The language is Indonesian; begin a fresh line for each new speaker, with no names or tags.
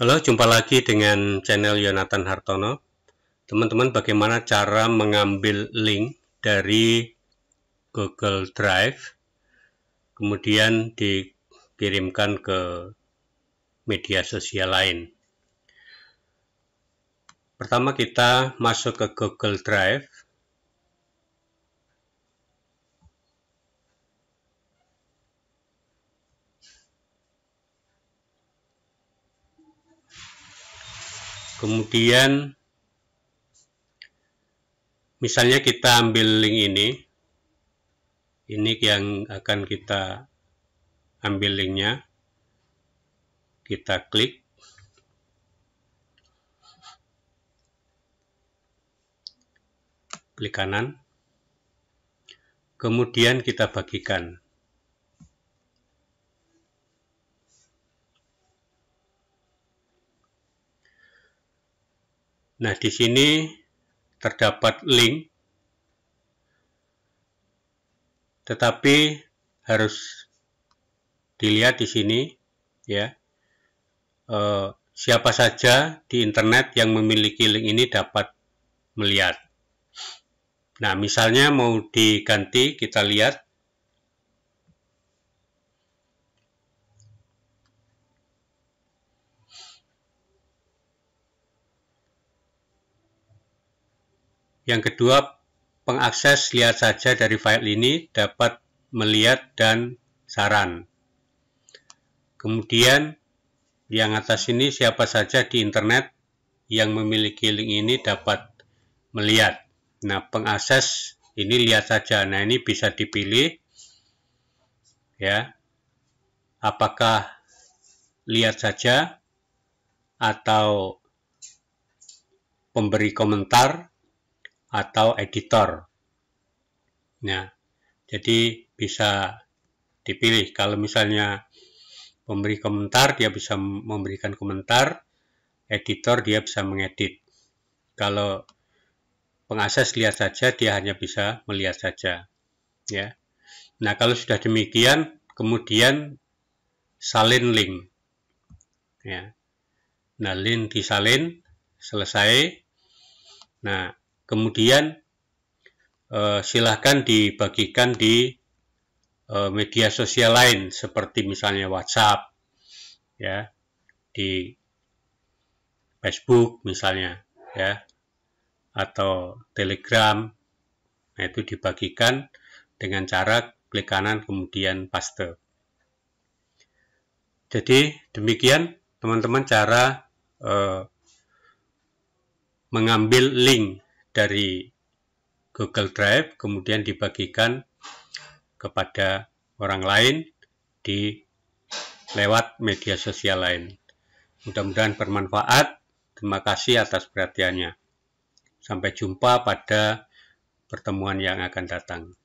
Halo, jumpa lagi dengan channel Yonatan Hartono. Teman-teman, bagaimana cara mengambil link dari Google Drive, kemudian dikirimkan ke media sosial lain. Pertama kita masuk ke Google Drive, kemudian misalnya kita ambil link ini ini yang akan kita ambil linknya kita klik klik kanan kemudian kita bagikan Nah, di sini terdapat link, tetapi harus dilihat di sini, ya. E, siapa saja di internet yang memiliki link ini dapat melihat. Nah, misalnya mau diganti, kita lihat Yang kedua, pengakses lihat saja dari file ini dapat melihat dan saran. Kemudian, yang atas ini siapa saja di internet yang memiliki link ini dapat melihat. Nah, pengakses ini lihat saja. Nah, ini bisa dipilih ya. Apakah lihat saja atau pemberi komentar atau editor. ya, jadi bisa dipilih. Kalau misalnya pemberi komentar, dia bisa memberikan komentar. Editor, dia bisa mengedit. Kalau pengakses lihat saja, dia hanya bisa melihat saja. Ya. Nah, kalau sudah demikian, kemudian salin link. Ya. Nah, link disalin, selesai. Nah, Kemudian eh, silahkan dibagikan di eh, media sosial lain seperti misalnya WhatsApp, ya, di Facebook misalnya, ya, atau Telegram. Nah itu dibagikan dengan cara klik kanan kemudian paste. Jadi demikian teman-teman cara eh, mengambil link dari Google Drive kemudian dibagikan kepada orang lain di lewat media sosial lain. Mudah-mudahan bermanfaat. Terima kasih atas perhatiannya. Sampai jumpa pada pertemuan yang akan datang.